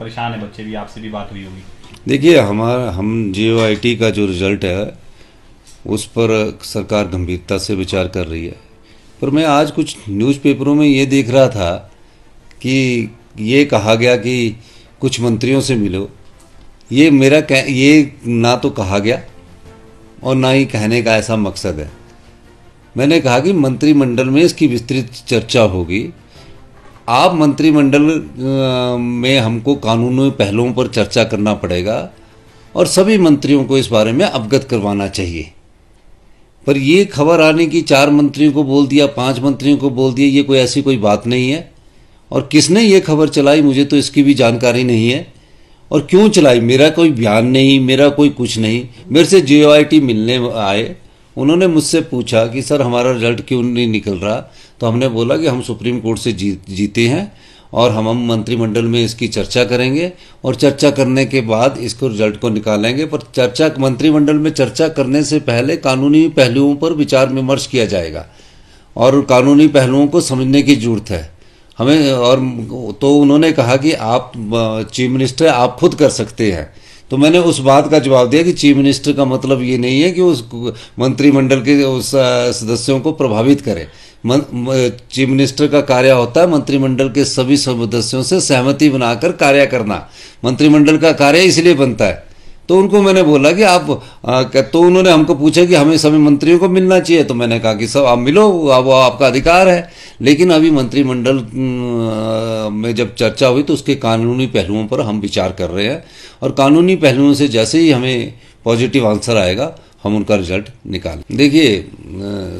परेशान है बच्चे भी आपसे भी बात हुई होगी देखिए हमारा हम जे का जो रिज़ल्ट है उस पर सरकार गंभीरता से विचार कर रही है पर मैं आज कुछ न्यूज़पेपरों में ये देख रहा था कि ये कहा गया कि कुछ मंत्रियों से मिलो ये मेरा कह ये ना तो कहा गया और ना ही कहने का ऐसा मकसद है मैंने कहा कि मंत्रिमंडल में इसकी विस्तृत चर्चा होगी आप मंत्रिमंडल में हमको कानूनों पहलुओं पर चर्चा करना पड़ेगा और सभी मंत्रियों को इस बारे में अवगत करवाना चाहिए पर ये खबर आने की चार मंत्रियों को बोल दिया पांच मंत्रियों को बोल दिया ये कोई ऐसी कोई बात नहीं है और किसने ये खबर चलाई मुझे तो इसकी भी जानकारी नहीं है और क्यों चलाई मेरा कोई बयान नहीं मेरा कोई कुछ नहीं मेरे से जे मिलने आए उन्होंने मुझसे पूछा कि सर हमारा रिजल्ट क्यों नहीं निकल रहा तो हमने बोला कि हम सुप्रीम कोर्ट से जीत जीते हैं और हम हम मंत्रिमंडल में इसकी चर्चा करेंगे और चर्चा करने के बाद इसको रिजल्ट को निकालेंगे पर चर्चा मंत्रिमंडल में चर्चा करने से पहले कानूनी पहलुओं पर विचार विमर्श किया जाएगा और कानूनी पहलुओं को समझने की जरूरत है हमें और तो उन्होंने कहा कि आप चीफ मिनिस्टर आप खुद कर सकते हैं तो मैंने उस बात का जवाब दिया कि चीफ मिनिस्टर का मतलब ये नहीं है कि उस मंत्रिमंडल के उस सदस्यों को प्रभावित करें चीफ मिनिस्टर का कार्य होता है मंत्रिमंडल के सभी सदस्यों से सहमति बनाकर कार्य करना मंत्रिमंडल का कार्य इसलिए बनता है तो उनको मैंने बोला कि आप आ, तो उन्होंने हमको पूछा कि हमें सभी मंत्रियों को मिलना चाहिए तो मैंने कहा कि सब आप मिलो आप वो आपका अधिकार है लेकिन अभी मंत्रिमंडल में जब चर्चा हुई तो उसके कानूनी पहलुओं पर हम विचार कर रहे हैं और कानूनी पहलुओं से जैसे ही हमें पॉजिटिव आंसर आएगा हम उनका रिजल्ट निकालें देखिए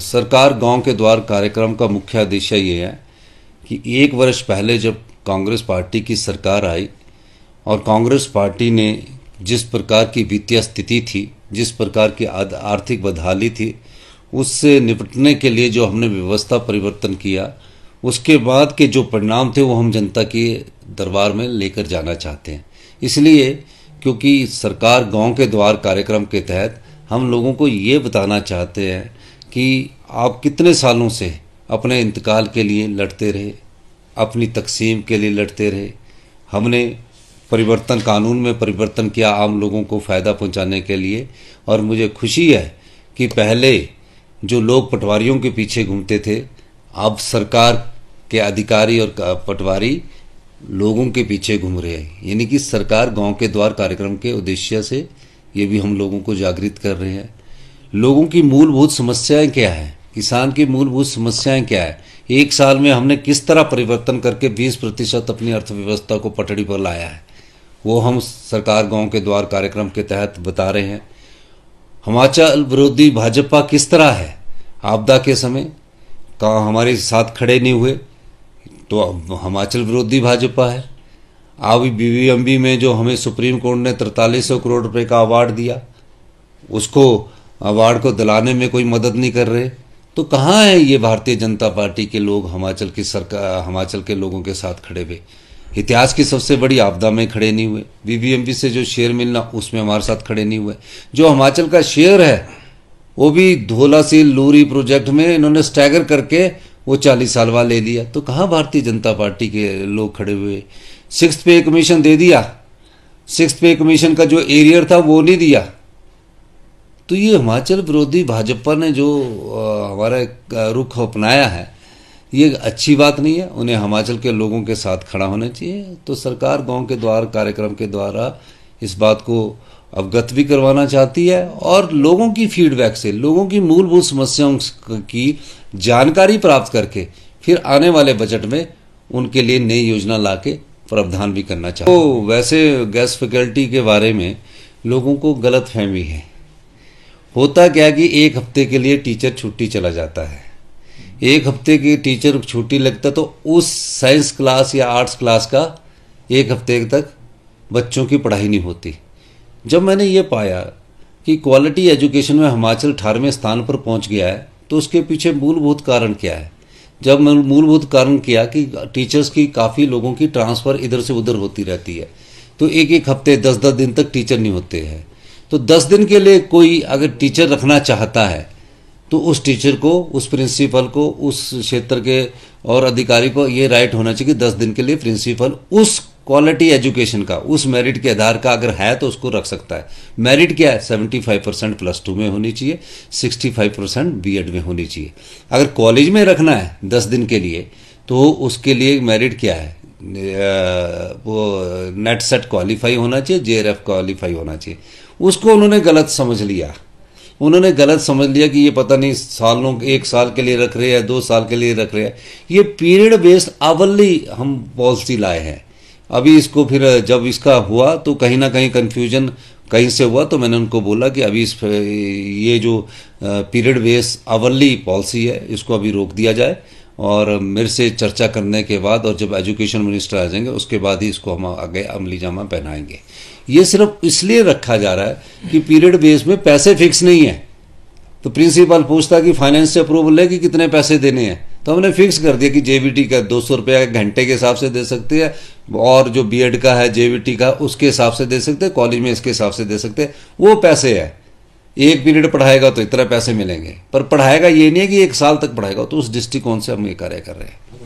सरकार गांव के द्वार कार्यक्रम का मुख्य उद्देश्य ये है कि एक वर्ष पहले जब कांग्रेस पार्टी की सरकार आई और कांग्रेस पार्टी ने जिस प्रकार की वित्तीय स्थिति थी जिस प्रकार की आर्थिक बदहाली थी उससे निपटने के लिए जो हमने व्यवस्था परिवर्तन किया उसके बाद के जो परिणाम थे वो हम जनता के दरबार में लेकर जाना चाहते हैं इसलिए क्योंकि सरकार गांव के द्वार कार्यक्रम के तहत हम लोगों को ये बताना चाहते हैं कि आप कितने सालों से अपने इंतकाल के लिए लड़ते रहे अपनी तकसीम के लिए लड़ते रहे हमने परिवर्तन कानून में परिवर्तन किया आम लोगों को फ़ायदा पहुंचाने के लिए और मुझे खुशी है कि पहले जो लोग पटवारियों के पीछे घूमते थे अब सरकार के अधिकारी और पटवारी लोगों के पीछे घूम रहे हैं यानी कि सरकार गांव के द्वार कार्यक्रम के उद्देश्य से ये भी हम लोगों को जागृत कर रहे हैं लोगों की मूलभूत समस्याएं क्या हैं किसान की मूलभूत समस्याएं क्या है एक साल में हमने किस तरह परिवर्तन करके 20 प्रतिशत अपनी अर्थव्यवस्था को पटड़ी पर लाया है वो हम सरकार गांव के द्वार कार्यक्रम के तहत बता रहे हैं हिमाचल विरोधी भाजपा किस तरह है आपदा के समय कहाँ हमारे साथ खड़े नहीं हुए तो हिमाचल विरोधी भाजपा है अभी बीवीएमबी में जो हमें सुप्रीम कोर्ट ने तरतालीस सौ करोड़ रुपए का अवार्ड दिया उसको अवार्ड को दिलाने में कोई मदद नहीं कर रहे तो कहाँ है ये भारतीय जनता पार्टी के लोग हिमाचल की सरकार हिमाचल के लोगों के साथ खड़े हुए इतिहास की सबसे बड़ी आपदा में खड़े नहीं हुए बीबीएमबी से जो शेयर मिलना उसमें हमारे साथ खड़े नहीं हुए जो हिमाचल का शेयर है वो भी धोलासील लूरी प्रोजेक्ट में इन्होंने स्टैगर करके वो चालीस साल वाला ले लिया तो कहाँ भारतीय जनता पार्टी के लोग खड़े हुए सिक्स पे कमीशन दे दिया सिक्स पे कमीशन का जो एरियर था वो नहीं दिया तो ये हिमाचल विरोधी भाजपा ने जो हमारा रुख अपनाया है ये अच्छी बात नहीं है उन्हें हिमाचल के लोगों के साथ खड़ा होना चाहिए तो सरकार गांव के द्वार कार्यक्रम के द्वारा इस बात को अवगत भी करवाना चाहती है और लोगों की फीडबैक से लोगों की मूलभूत समस्याओं की जानकारी प्राप्त करके फिर आने वाले बजट में उनके लिए नई योजना ला प्रावधान भी करना चाहिए तो वैसे गैस फैकल्टी के बारे में लोगों को गलत फहमी है होता क्या कि एक हफ्ते के लिए टीचर छुट्टी चला जाता है एक हफ्ते की टीचर छुट्टी लगता तो उस साइंस क्लास या आर्ट्स क्लास का एक हफ्ते तक बच्चों की पढ़ाई नहीं होती जब मैंने ये पाया कि क्वालिटी एजुकेशन में हिमाचल अठारहवें स्थान पर पहुंच गया है तो उसके पीछे मूलभूत कारण क्या है जब मैं मूलभूत कारण किया कि टीचर्स की काफ़ी लोगों की ट्रांसफ़र इधर से उधर होती रहती है तो एक एक हफ्ते दस दस दिन तक टीचर नहीं होते हैं तो दस दिन के लिए कोई अगर टीचर रखना चाहता है तो उस टीचर को उस प्रिंसिपल को उस क्षेत्र के और अधिकारी को ये राइट होना चाहिए कि दस दिन के लिए प्रिंसिपल उस क्वालिटी एजुकेशन का उस मेरिट के आधार का अगर है तो उसको रख सकता है मेरिट क्या है seventy five percent plus two में होनी चाहिए sixty five percent B Ed में होनी चाहिए अगर कॉलेज में रखना है दस दिन के लिए तो उसके लिए मेरिट क्या है वो नेट सेट क्वालिफाई होना चाहिए जे क्वालिफाई होना चाहिए उसको उन्होंने गलत समझ लिया उन्होंने गलत समझ लिया कि ये पता नहीं सालों एक साल के लिए रख रहे हैं दो साल के लिए रख रहे हैं ये पीरियड बेस्ड अवली हम पॉलिसी लाए हैं अभी इसको फिर जब इसका हुआ तो कहीं ना कहीं कन्फ्यूजन कहीं से हुआ तो मैंने उनको बोला कि अभी इस ये जो पीरियड बेस अवर्ली पॉलिसी है इसको अभी रोक दिया जाए और मेरे से चर्चा करने के बाद और जब एजुकेशन मिनिस्टर आ जाएंगे उसके बाद ही इसको हम आगे अमली जामा पहनाएंगे ये सिर्फ इसलिए रखा जा रहा है कि पीरियड बेस में पैसे फिक्स नहीं है तो प्रिंसिपल पूछता कि फाइनेंस से अप्रूवल है कि कितने पैसे देने हैं तो हमने फिक्स कर दिया कि जेबीटी का दो सौ रुपया घंटे के हिसाब से दे सकते हैं और जो बीएड का है जेबीटी का उसके हिसाब से दे सकते हैं कॉलेज में इसके हिसाब से दे सकते हैं वो पैसे है एक पीरियड पढ़ाएगा तो इतना पैसे मिलेंगे पर पढ़ाएगा ये नहीं है कि एक साल तक पढ़ाएगा तो उस दृष्टिकोण से हम ये कार्य कर रहे हैं